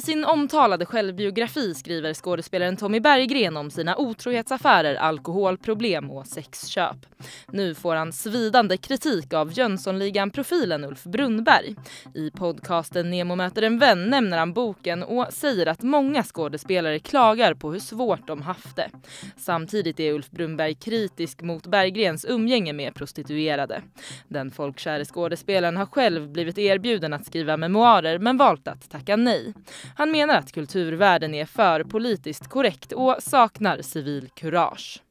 I sin omtalade självbiografi skriver skådespelaren Tommy Berggren om sina otrohetsaffärer, alkoholproblem och sexköp. Nu får han svidande kritik av Jönssonligan-profilen Ulf Brunnberg. I podcasten Nemo möter en vän nämner han boken och säger att många skådespelare klagar på hur svårt de haft det. Samtidigt är Ulf Brunnberg kritisk mot Berggrens umgänge med prostituerade. Den folkkäre skådespelaren har själv blivit erbjuden att skriva memoarer men valt att tacka nej. Han menar att kulturvärlden är för politiskt korrekt och saknar civil kurage.